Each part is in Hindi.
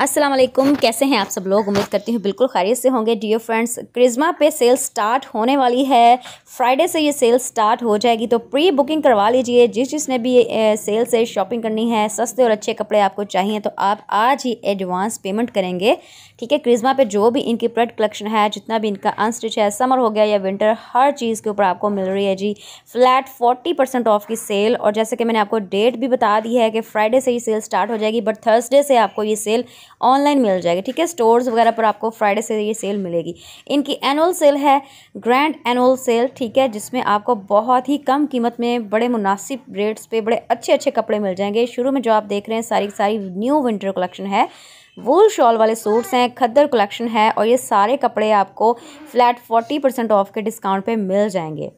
अस्सलाम वालेकुम कैसे हैं आप सब लोग उम्मीद करती हूँ बिल्कुल खैरियत से होंगे डियर फ्रेंड्स क्रिज्मा पे सेल स्टार्ट होने वाली है फ्राइडे से ये सेल स्टार्ट हो जाएगी तो प्री बुकिंग करवा लीजिए जिस जिसने भी सेल से शॉपिंग करनी है सस्ते और अच्छे कपड़े आपको चाहिए तो आप आज ही एडवांस पेमेंट करेंगे ठीक है क्रिज्मा पे जो भी इनकी प्रोडक्ट कलेक्शन है जितना भी इनका अनस्टिच है समर हो गया या विंटर हर चीज़ के ऊपर आपको मिल रही है जी फ्लैट फोर्टी परसेंट ऑफ की सेल और जैसे कि मैंने आपको डेट भी बता दी है कि फ्राइडे से ये सेल स्टार्ट हो जाएगी बट थर्सडे से आपको ये सेल ऑनलाइन मिल जाएगी ठीक है स्टोर्स वगैरह पर आपको फ्राइडे से ये सेल मिलेगी इनकी एनुअल सेल है ग्रैंड एनुअल सेल ठीक है जिसमें आपको बहुत ही कम कीमत में बड़े मुनासिब रेट्स पे बड़े अच्छे अच्छे कपड़े मिल जाएंगे शुरू में जो आप देख रहे हैं सारी सारी न्यू विंटर कलेक्शन है वूल शॉल वाले सूट्स हैं खद्दर कलेक्शन है और ये सारे कपड़े आपको फ्लैट फोर्टी परसेंट ऑफ के डिस्काउंट पे मिल जाएंगे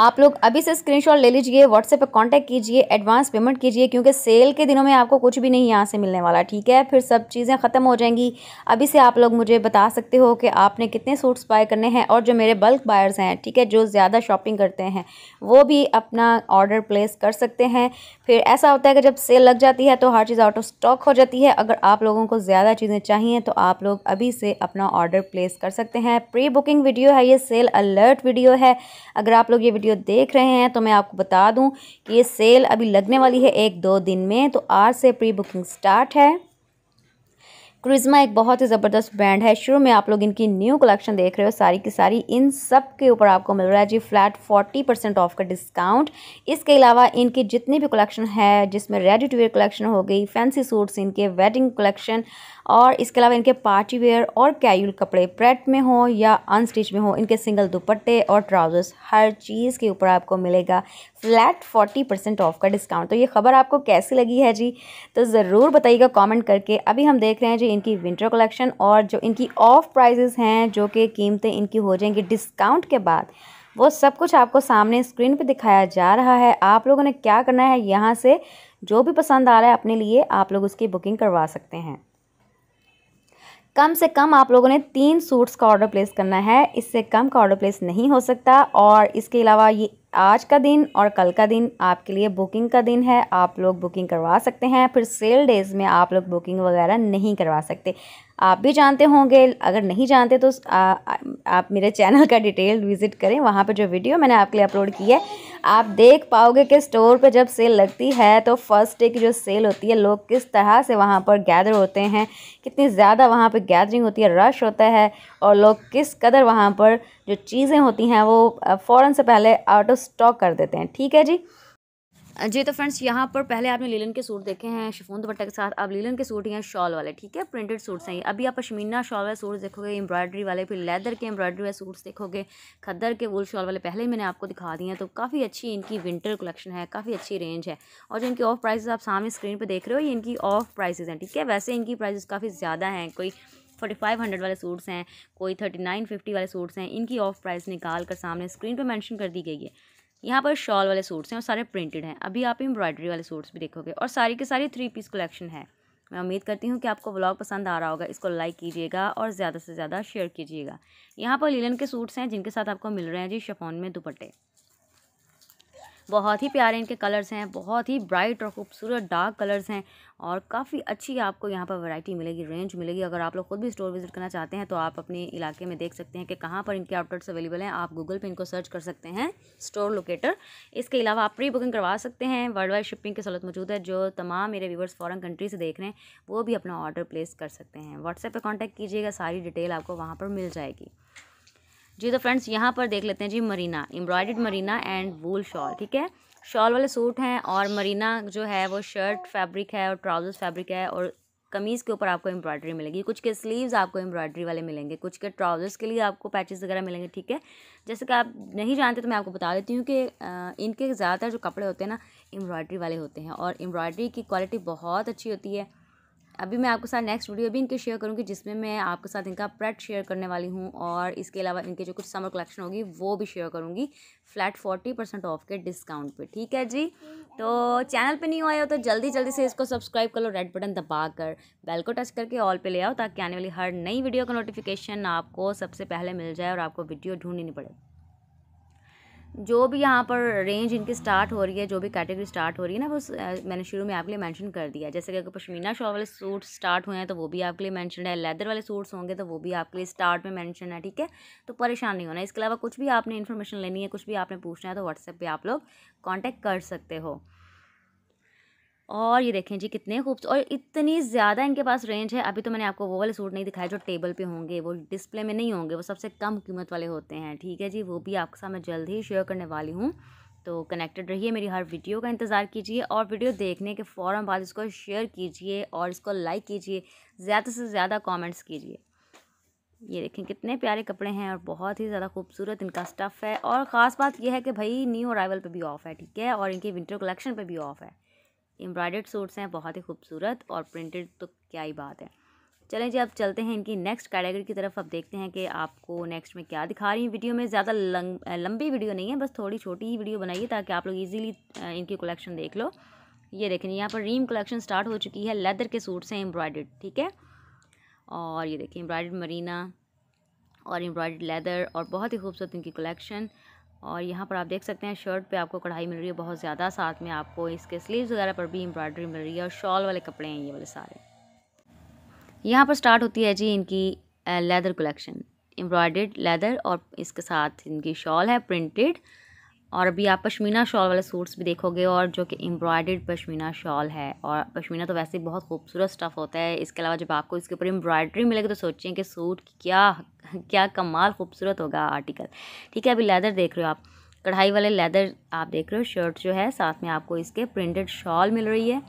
आप लोग अभी से स्क्रीनशॉट ले लीजिए व्हाट्सएप पर कांटेक्ट कीजिए एडवांस पेमेंट कीजिए क्योंकि सेल के दिनों में आपको कुछ भी नहीं यहाँ से मिलने वाला ठीक है फिर सब चीज़ें ख़त्म हो जाएंगी अभी से आप लोग मुझे बता सकते हो कि आपने कितने सूट्स बाय करने हैं और जो मेरे बल्क बायर्स हैं ठीक है जो ज़्यादा शॉपिंग करते हैं वो भी अपना ऑर्डर प्लेस कर सकते हैं फिर ऐसा होता है कि जब सेल लग जाती है तो हर चीज़ आउट ऑफ स्टॉक हो जाती है अगर आप लोगों को ज़्यादा चीज़ें चाहिए तो आप लोग अभी से अपना ऑर्डर प्लेस कर सकते हैं प्री बुकिंग वीडियो है ये सेल अलर्ट वीडियो है अगर आप लोग ये वीडियो वीडियो देख रहे हैं तो मैं आपको बता दूं कि ये सेल अभी लगने वाली है एक दो दिन में तो आज से प्री बुकिंग स्टार्ट है क्रिज्मा एक बहुत ही ज़बरदस्त ब्रांड है शुरू में आप लोग इनकी न्यू कलेक्शन देख रहे हो सारी की सारी इन सब के ऊपर आपको मिल रहा है जी फ्लैट फोर्टी परसेंट ऑफ का डिस्काउंट इसके अलावा इनकी जितनी भी कलेक्शन है जिसमें रेडी टू वेयर कलेक्शन हो गई फैंसी सूट्स इनके वेडिंग कलेक्शन और इसके अलावा इनके पार्टी वेयर और कैजुअल कपड़े प्रेट में हो या अनस्टिच में हो इनके सिंगल दुपट्टे और ट्राउजर्स हर चीज़ के ऊपर आपको मिलेगा फ्लैट फोर्टी परसेंट ऑफ का डिस्काउंट तो ये ख़बर आपको कैसी लगी है जी तो ज़रूर बताइएगा कमेंट करके अभी हम देख रहे हैं जी इनकी विंटर कलेक्शन और जो इनकी ऑफ प्राइजेज़ हैं जो कि कीमतें इनकी हो जाएंगी डिस्काउंट के बाद वो सब कुछ आपको सामने स्क्रीन पे दिखाया जा रहा है आप लोगों ने क्या करना है यहाँ से जो भी पसंद आ रहा है अपने लिए आप लोग उसकी बुकिंग करवा सकते हैं कम से कम आप लोगों ने तीन सूट्स का ऑर्डर प्लेस करना है इससे कम का ऑर्डर प्लेस नहीं हो सकता और इसके अलावा ये आज का दिन और कल का दिन आपके लिए बुकिंग का दिन है आप लोग बुकिंग करवा सकते हैं फिर सेल डेज़ में आप लोग बुकिंग वगैरह नहीं करवा सकते आप भी जानते होंगे अगर नहीं जानते तो आ, आ, आप मेरे चैनल का डिटेल विज़िट करें वहाँ पर जो वीडियो मैंने आपके लिए अपलोड की है आप देख पाओगे कि स्टोर पर जब सेल लगती है तो फर्स्ट डे की जो सेल होती है लोग किस तरह से वहाँ पर गैदर होते हैं कितनी ज़्यादा वहाँ पर गैदरिंग होती है रश होता है और लोग किस कदर वहाँ पर जो चीज़ें होती हैं वो फ़ौर से पहले आउट ऑफ स्टॉक कर देते हैं ठीक है जी जी तो फ्रेंड्स यहाँ पर पहले आपने लीलन के सूट देखे हैं शिफोन दुपट्टा के साथ अब लीलन के सूट हैं शॉल वाले ठीक है प्रिंटेड सूट्स हैं अभी आप पश्मीना शॉल वाले सूट्स देखोगे एम्ब्रॉयडरी वाले फिर लेदर के एम्ब्रॉयडरी वाले सूट्स देखोगे खद्दर के वुल शॉल वाले पहले ही मैंने आपको दिखा दिए हैं तो काफ़ी अच्छी इनकी विंटर कलेक्शन है काफ़ी अच्छी रेंज है और जो इनकी ऑफ प्राइजेस आप सामने स्क्रीन पर देख रहे हो ये इनकी ऑफ प्राइजेस हैं ठीक है वैसे इनकी प्राइजेस काफ़ी ज़्यादा हैं कोई फोर्टी फाइव हंड्रेड वाले सूट्स हैं कोई थर्टी नाइन फिफ्टी वाले सूट्स हैं इनकी ऑफ प्राइस निकाल कर सामने स्क्रीन पर मेंशन कर दी गई है यहाँ पर शॉल वाले सूट्स हैं और सारे प्रिंटेड हैं अभी आप एम्ब्रॉयडरी वाले सूट्स भी देखोगे और सारी के सारी थ्री पीस कलेक्शन है मैं उम्मीद करती हूँ कि आपको ब्लॉग पसंद आ रहा होगा इसको लाइक कीजिएगा और ज़्यादा से ज़्यादा शेयर कीजिएगा यहाँ पर लीलन के सूट्स हैं जिनके साथ आपको मिल रहे हैं जी शफोन में दुपट्टे बहुत ही प्यारे इनके कलर्स हैं बहुत ही ब्राइट और खूबसूरत डार्क कलर्स हैं और काफ़ी अच्छी आपको यहाँ पर वैरायटी मिलेगी रेंज मिलेगी अगर आप लोग खुद भी स्टोर विज़िट करना चाहते हैं तो आप अपने इलाके में देख सकते हैं कि कहाँ पर इनके आउटलेट्स अवेलेबल हैं आप गूगल पे इनको सर्च कर सकते हैं स्टोर लोकेटर इसके अलावा आप प्री बुकिंग करवा सकते हैं वर्ल्ड वाइड शिपिंग की सहूलत मौजूद है जो तमाम मेरे व्यूवर्स फॉरन कंट्री से देख रहे हैं वो भी अपना ऑर्डर प्लेस कर सकते हैं व्हाट्सएप पर कॉन्टैक्ट कीजिएगा सारी डिटेल आपको वहाँ पर मिल जाएगी जी तो फ्रेंड्स यहाँ पर देख लेते हैं जी मरीना एम्ब्रॉयड मरीना एंड वूल शॉल ठीक है शॉल वाले सूट हैं और मरीना जो है वो शर्ट फैब्रिक है और ट्राउजर्स फैब्रिक है और कमीज़ के ऊपर आपको एम्ब्रॉयडरी मिलेगी कुछ के स्लीव्स आपको एम्ब्रॉयडरी वाले मिलेंगे कुछ के ट्राउजर्स के लिए आपको पैचेस वगैरह मिलेंगे ठीक है जैसे कि आप नहीं जानते तो मैं आपको बता देती हूँ कि इनके ज़्यादातर जो कपड़े होते हैं ना एम्ब्रॉयडरी वाले होते हैं और एम्ब्रॉयडरी की क्वालिटी बहुत अच्छी होती है अभी मैं आपके साथ नेक्स्ट वीडियो भी इनके शेयर करूँगी जिसमें मैं आपके साथ इनका प्रेट शेयर करने वाली हूँ और इसके अलावा इनके जो कुछ समर कलेक्शन होगी वो भी शेयर करूँगी फ्लैट फोर्टी परसेंट ऑफ के डिस्काउंट पे ठीक है जी तो चैनल पे नहीं आए हो तो जल्दी जल्दी से इसको सब्सक्राइब कर लो रेड बटन दबा कर बेल को टच करके ऑल पर ले आओ ताकि आने वाली हर नई वीडियो का नोटिफिकेशन आपको सबसे पहले मिल जाए और आपको वीडियो ढूंढनी नहीं पड़े जो भी यहाँ पर रेंज इनकी स्टार्ट हो रही है जो भी कैटेगरी स्टार्ट हो रही है ना वो मैंने शुरू में आपके लिए मेंशन कर दिया जैसे कि अगर पश्मीना शॉल वाले सूट स्टार्ट हुए हैं तो वो भी आपके लिए मेंशन है लेदर वाले सूट्स होंगे तो वो भी आपके लिए स्टार्ट में मेंशन है ठीक है तो परेशान नहीं होना इसके अलावा कुछ भी आपने इन्फॉर्मेशन लेनी है कुछ भी आपने पूछना है तो व्हाट्सएप पर आप लोग कॉन्टैक्ट कर सकते हो और ये देखें जी कितने खूबसूरत और इतनी ज़्यादा इनके पास रेंज है अभी तो मैंने आपको वो वाले सूट नहीं दिखाए जो टेबल पे होंगे वो डिस्प्ले में नहीं होंगे वो सबसे कम कीमत वाले होते हैं ठीक है जी वो भी आपके साथ मैं जल्द ही शेयर करने वाली हूँ तो कनेक्टेड रहिए मेरी हर वीडियो का इंतज़ार कीजिए और वीडियो देखने के फ़ौर बाद इसको शेयर कीजिए और इसको लाइक कीजिए ज़्यादा से ज़्यादा कॉमेंट्स कीजिए ये देखें कितने प्यारे कपड़े हैं और बहुत ही ज़्यादा खूबसूरत इनका स्टफ़ है और ख़ास बात यह है कि भाई न्यू अराइवल पर भी ऑफ़ है ठीक है और इनकी विंटर कलेक्शन पर भी ऑफ़ है एम्ब्रॉयडर्ड सूट्स हैं बहुत ही खूबसूरत और प्रिंटेड तो क्या ही बात है चलें जी अब चलते हैं इनकी नेक्स्ट कैटेगरी की तरफ अब देखते हैं कि आपको नेक्स्ट में क्या दिखा रही हूँ वीडियो में ज़्यादा लंबी वीडियो नहीं है बस थोड़ी छोटी ही वीडियो बनाइए ताकि आप लोग इजीली इनकी कलेक्शन देख लो ये देखें यहाँ पर रीम कलेक्शन स्टार्ट हो चुकी है लेदर के सूट्स हैं एम्ब्रॉयडर्ड ठीक है और ये देखिए एम्ब्रॉयडर्ड मरीना और एम्ब्रॉयडर्ड लेदर और बहुत ही खूबसूरत इनकी कलेक्शन और यहाँ पर आप देख सकते हैं शर्ट पे आपको कढ़ाई मिल रही है बहुत ज़्यादा साथ में आपको इसके स्लीव्स वगैरह पर भी एम्ब्रॉयडरी मिल रही है और शॉल वाले कपड़े हैं ये वाले सारे यहाँ पर स्टार्ट होती है जी इनकी लेदर कलेक्शन एम्ब्रॉयड लेदर और इसके साथ इनकी शॉल है प्रिंटेड और अभी आप पश्मीना शॉल वाले सूट्स भी देखोगे और जो कि एम्ब्रॉयडर्ड पश्मीना शॉल है और पशमीना तो वैसे ही बहुत खूबसूरत स्टफ़ होता है इसके अलावा जब आपको इसके ऊपर एम्ब्रॉयडरी मिलेगी तो सोचिए कि सूट क्या क्या कमाल खूबसूरत होगा आर्टिकल ठीक है अभी लेदर देख रहे हो आप कढ़ाई वाले लेदर आप देख रहे हो शर्ट जो है साथ में आपको इसके प्रिंटेड शॉल मिल रही है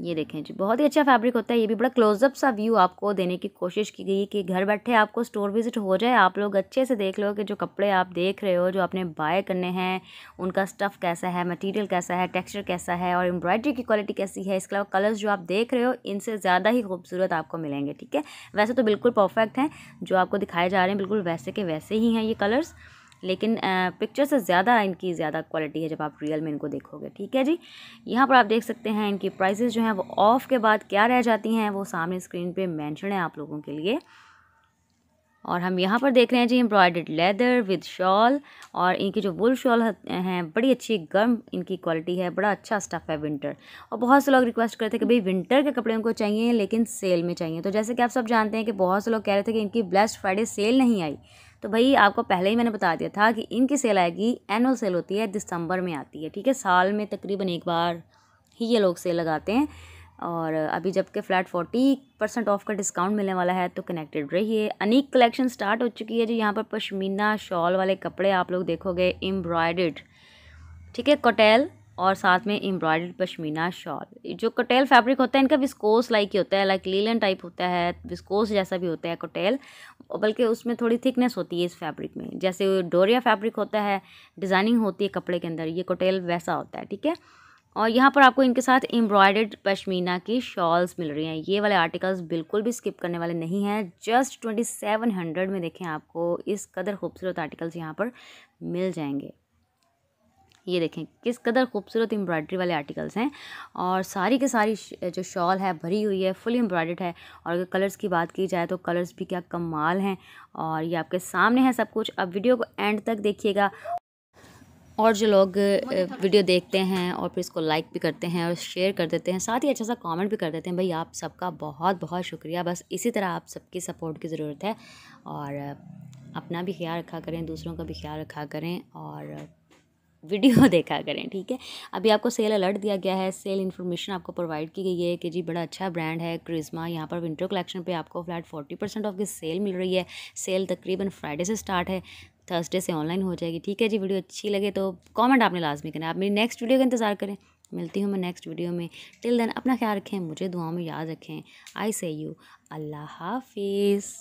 ये देखें जी बहुत ही अच्छा फैब्रिक होता है ये भी बड़ा क्लोजअप सा व्यू आपको देने की कोशिश की गई कि घर बैठे आपको स्टोर विज़िट हो जाए आप लोग अच्छे से देख लो कि जो कपड़े आप देख रहे हो जो आपने बाय करने हैं उनका स्टफ़ कैसा है मटेरियल कैसा है टेक्सचर कैसा है और एम्ब्रॉयडरी की क्वालिटी कैसी है इसके अलावा कलर्स जो आप देख रहे हो इनसे ज़्यादा ही खूबसूरत आपको मिलेंगे ठीक है वैसे तो बिल्कुल परफेक्ट हैं जो आपको दिखाए जा रहे हैं बिल्कुल वैसे के वैसे ही हैं ये कलर्स लेकिन पिक्चर से ज़्यादा इनकी ज़्यादा क्वालिटी है जब आप रियल में इनको देखोगे ठीक है जी यहाँ पर आप देख सकते हैं इनकी प्राइसेस जो हैं वो ऑफ़ के बाद क्या रह जाती हैं वो सामने स्क्रीन पे मेंशन है आप लोगों के लिए और हम यहाँ पर देख रहे हैं जी एम्ब्रॉयडर्ड लेदर विद शॉल और इनकी जो वुल शॉल हैं बड़ी अच्छी गर्म इनकी क्वालिटी है बड़ा अच्छा स्टफ़ है विंटर और बहुत से लोग रिक्वेस्ट करते थे कि भाई विंटर के कपड़े उनको चाहिए लेकिन सेल में चाहिए तो जैसे कि आप सब जानते हैं कि बहुत से लोग कह रहे थे कि इनकी ब्लेस्ट फ्राइडे सेल नहीं आई तो भाई आपको पहले ही मैंने बता दिया था कि इनकी सेल आएगी एनुअल सेल होती है दिसंबर में आती है ठीक है साल में तकरीबन एक बार ही ये लोग सेल लगाते हैं और अभी जबकि फ़्लैट फोर्टी परसेंट ऑफ का डिस्काउंट मिलने वाला है तो कनेक्टेड रहिए अनेक कलेक्शन स्टार्ट हो चुकी है जो यहाँ पर पशमीना शॉल वाले कपड़े आप लोग देखोगे एम्ब्रॉयड ठीक है कोटेल और साथ में एम्ब्रॉयड पशमीना शॉल जो कटेल फैब्रिक होता है इनका विस्कोस लाइक ही होता है लाइक लीलन टाइप होता है विस्कोस जैसा भी होता है कटेल बल्कि उसमें थोड़ी थिकनेस होती है इस फैब्रिक में जैसे डोरिया फैब्रिक होता है डिज़ाइनिंग होती है कपड़े के अंदर ये कटेल वैसा होता है ठीक है और यहाँ पर आपको इनके साथ एम्ब्रॉयडर्ड पशमीना की शॉल्स मिल रही हैं ये वाले आर्टिकल्स बिल्कुल भी स्किप करने वाले नहीं हैं जस्ट ट्वेंटी सेवन हंड्रेड में देखें आपको इस कदर खूबसूरत आर्टिकल्स यहाँ पर मिल जाएंगे ये देखें किस कदर खूबसूरत एम्ब्रॉयडरी वाले आर्टिकल्स हैं और सारी के सारी जो शॉल है भरी हुई है फुल एम्ब्रॉयड है और अगर कलर्स की बात की जाए तो कलर्स भी क्या कमाल हैं और ये आपके सामने है सब कुछ अब वीडियो को एंड तक देखिएगा और जो लोग वीडियो देखते हैं और फिर इसको लाइक भी करते हैं और शेयर कर देते हैं साथ ही अच्छा सा कमेंट भी कर देते हैं भाई आप सबका बहुत बहुत शुक्रिया बस इसी तरह आप सबकी सपोर्ट की ज़रूरत है और अपना भी ख्याल रखा करें दूसरों का भी ख्याल रखा करें और वीडियो देखा करें ठीक है अभी आपको सेल अलर्ट दिया गया है सेल इन्फॉर्मेशन आपको प्रोवाइड की गई है कि जी बड़ा अच्छा ब्रांड है क्रिज्मा यहाँ पर विंटर कलेक्शन पे आपको फ्लैट फोर्टी परसेंट ऑफ की सेल मिल रही है सेल तकरीबन फ्राइडे से स्टार्ट है थर्सडे से ऑनलाइन हो जाएगी ठीक है जी वीडियो अच्छी लगे तो कॉमेंट आपने लाजमी करें आप मेरी नेक्स्ट वीडियो का इंतज़ार करें मिलती हूँ मैं नेक्स्ट वीडियो में टिल देन अपना ख्याल रखें मुझे दुआओं में याद रखें आई से यू अल्लाह हाफिज़